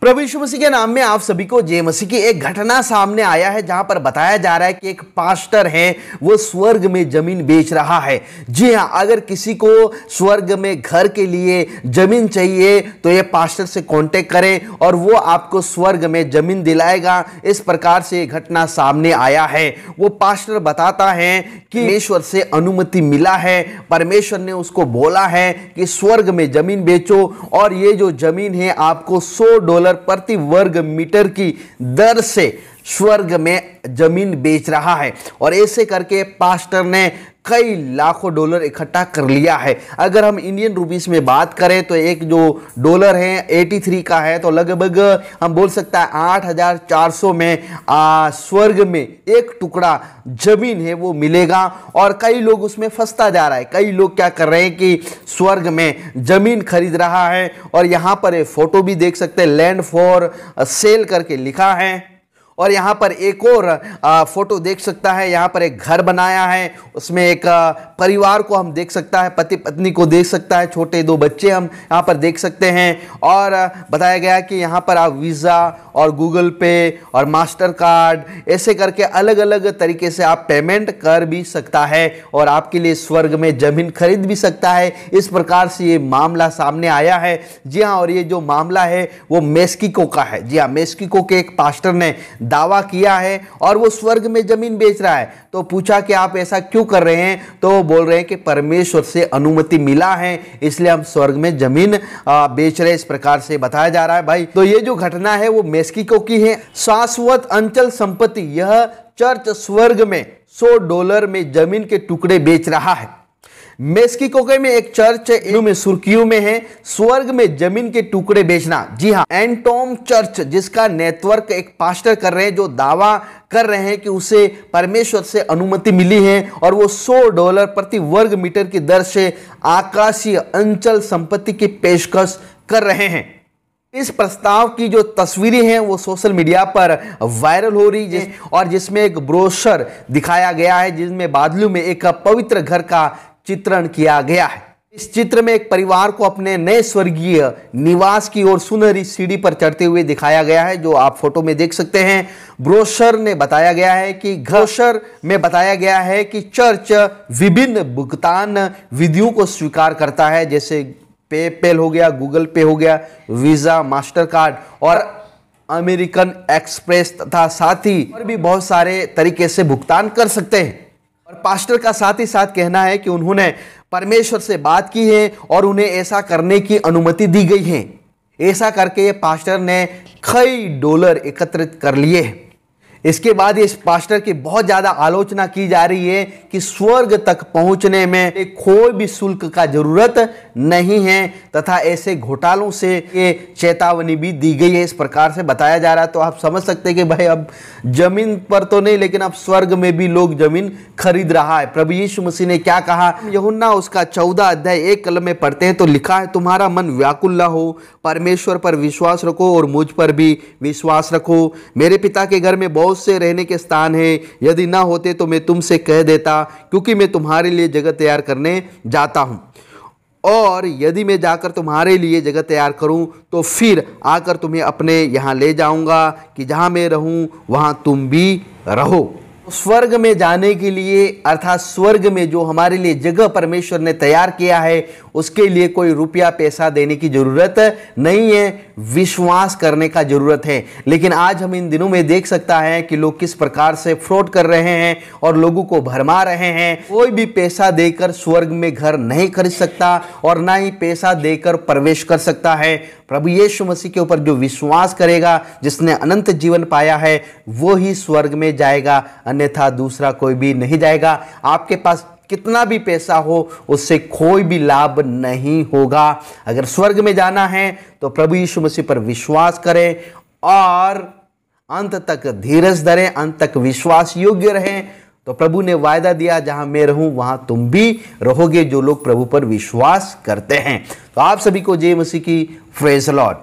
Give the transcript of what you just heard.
प्रभु यीशु मसीह के नाम में आप सभी को जय मसीह की एक घटना सामने आया है जहां पर बताया जा रहा है कि एक पास्टर है वो स्वर्ग में जमीन बेच रहा है जी हाँ अगर किसी को स्वर्ग में घर के लिए जमीन चाहिए तो ये पास्टर से कांटेक्ट करें और वो आपको स्वर्ग में जमीन दिलाएगा इस प्रकार से ये घटना सामने आया है वो पास्टर बताता है कि परमेश्वर से अनुमति मिला है परमेश्वर ने उसको बोला है कि स्वर्ग में जमीन बेचो और ये जो जमीन है आपको सौ डॉलर डॉलर प्रति वर्ग मीटर की दर से स्वर्ग में जमीन बेच रहा है और ऐसे करके पास्टर ने कई लाखों डॉलर इकट्ठा कर लिया है अगर हम इंडियन रुपीस में बात करें तो एक जो डॉलर है 83 का है तो लगभग हम बोल सकते हैं 8,400 में आ, स्वर्ग में एक टुकड़ा जमीन है वो मिलेगा और कई लोग उसमें फंसता जा रहा है कई लोग क्या कर रहे हैं कि स्वर्ग में जमीन खरीद रहा है और यहाँ पर ये फोटो भी देख सकते हैं लैंड फॉर सेल करके लिखा है और यहाँ पर एक और फोटो देख सकता है यहाँ पर एक घर बनाया है उसमें एक परिवार को हम देख सकता है पति पत्नी को देख सकता है छोटे दो बच्चे हम यहाँ पर देख सकते हैं और बताया गया कि यहाँ पर आप वीज़ा और गूगल पे और मास्टर कार्ड ऐसे करके अलग अलग तरीके से आप पेमेंट कर भी सकता है और आपके लिए स्वर्ग में ज़मीन खरीद भी सकता है इस प्रकार से ये मामला सामने आया है जी हाँ और ये जो मामला है वो मेस्किको का है जी हाँ मेस्किको के एक पास्टर ने दावा किया है और वो स्वर्ग में ज़मीन बेच रहा है तो पूछा कि आप ऐसा क्यों कर रहे हैं तो बोल रहे हैं कि परमेश्वर से अनुमति मिला है इसलिए हम स्वर्ग में ज़मीन बेच रहे इस प्रकार से बताया जा रहा है भाई तो ये जो घटना है वो मेस्किको की है शाश्वत अंचल संपत्ति यह चर्च स्वर्ग में सौ डॉलर में जमीन के टुकड़े बेच रहा है मेस्किकोके में एक चर्च में सुर्खियों में है स्वर्ग में जमीन के टुकड़े बेचना जी हाँ एंटोम चर्च जिसका नेटवर्क एक पास्टर कर रहे हैं जो दावा कर रहे हैं कि उसे परमेश्वर से अनुमति मिली है और वो 100 डॉलर प्रति वर्ग मीटर की दर से आकाशीय अंचल संपत्ति की पेशकश कर रहे हैं इस प्रस्ताव की जो तस्वीरें हैं वो सोशल मीडिया पर वायरल हो रही है और जिसमें एक ब्रोशर दिखाया गया है जिसमें बादलों में एक पवित्र घर का चित्रण किया गया है इस चित्र में एक परिवार को अपने नए स्वर्गीय निवास की ओर सुनहरी सीढ़ी पर चढ़ते हुए दिखाया गया है जो आप फोटो में देख सकते हैं ब्रोशर ने बताया गया है कि ब्रोशर में बताया गया है कि चर्च विभिन्न भुगतान विधियों को स्वीकार करता है जैसे पेपेल हो गया गूगल पे हो गया वीज़ा मास्टर कार्ड और अमेरिकन एक्सप्रेस तथा साथ ही और भी बहुत सारे तरीके से भुगतान कर सकते हैं और पास्टर का साथ ही साथ कहना है कि उन्होंने परमेश्वर से बात की है और उन्हें ऐसा करने की अनुमति दी गई है ऐसा करके ये पास्टर ने कई डॉलर एकत्रित कर लिए इसके बाद इस पास्टर की बहुत ज़्यादा आलोचना की जा रही है कि स्वर्ग तक पहुंचने में कोई भी शुल्क का जरूरत नहीं है तथा ऐसे घोटालों से ये चेतावनी भी दी गई है इस प्रकार से बताया जा रहा है तो आप समझ सकते हैं कि भाई अब जमीन पर तो नहीं लेकिन अब स्वर्ग में भी लोग जमीन खरीद रहा है प्रभु यीशु मसीह ने क्या कहा यहुन्ना उसका चौदह अध्याय एक कलम में पढ़ते हैं तो लिखा है तुम्हारा मन व्याकुल न हो परमेश्वर पर विश्वास रखो और मुझ पर भी विश्वास रखो मेरे पिता के घर में बहुत बहुत से रहने के स्थान हैं यदि ना होते तो मैं तुमसे कह देता क्योंकि मैं तुम्हारे लिए जगह तैयार करने जाता हूँ और यदि मैं जाकर तुम्हारे लिए जगह तैयार करूं तो फिर आकर तुम्हें अपने यहाँ ले जाऊंगा कि जहाँ मैं रहूं वहाँ तुम भी रहो स्वर्ग में जाने के लिए अर्थात स्वर्ग में जो हमारे लिए जगह परमेश्वर ने तैयार किया है उसके लिए कोई रुपया पैसा देने की ज़रूरत नहीं है विश्वास करने का ज़रूरत है लेकिन आज हम इन दिनों में देख सकता है कि लोग किस प्रकार से फ्रॉड कर रहे हैं और लोगों को भरमा रहे हैं कोई भी पैसा देकर स्वर्ग में घर नहीं खरीद सकता और ना ही पैसा देकर प्रवेश कर सकता है प्रभु यीशु मसीह के ऊपर जो विश्वास करेगा जिसने अनंत जीवन पाया है वो ही स्वर्ग में जाएगा अन्यथा दूसरा कोई भी नहीं जाएगा आपके पास कितना भी पैसा हो उससे कोई भी लाभ नहीं होगा अगर स्वर्ग में जाना है तो प्रभु यीशु मसीह पर विश्वास करें और अंत तक धीरज धरें अंत तक विश्वास योग्य रहें तो प्रभु ने वायदा दिया जहां मैं रहूं वहां तुम भी रहोगे जो लोग प्रभु पर विश्वास करते हैं तो आप सभी को जय मसीह की फ्रेज लॉट